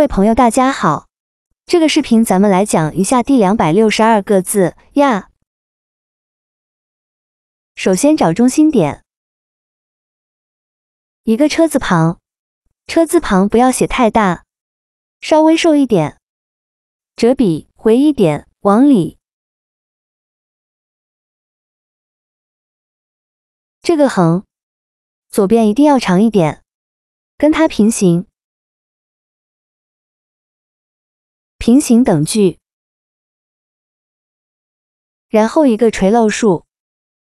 各位朋友，大家好。这个视频咱们来讲一下第两百六十二个字呀。首先找中心点，一个车字旁，车字旁不要写太大，稍微瘦一点。折笔回一点，往里。这个横，左边一定要长一点，跟它平行。平行等距，然后一个垂露竖，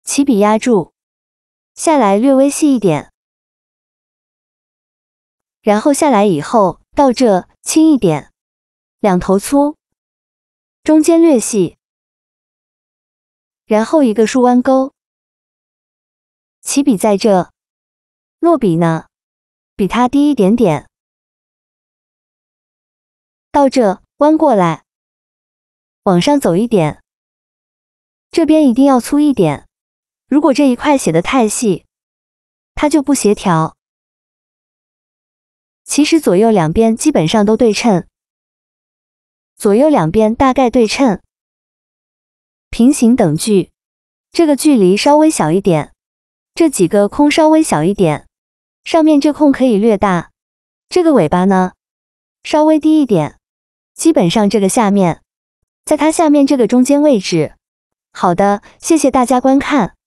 起笔压住，下来略微细一点，然后下来以后到这轻一点，两头粗，中间略细，然后一个竖弯钩，起笔在这，落笔呢，比它低一点点，到这。弯过来，往上走一点，这边一定要粗一点。如果这一块写的太细，它就不协调。其实左右两边基本上都对称，左右两边大概对称，平行等距。这个距离稍微小一点，这几个空稍微小一点，上面这空可以略大。这个尾巴呢，稍微低一点。基本上这个下面，在它下面这个中间位置。好的，谢谢大家观看。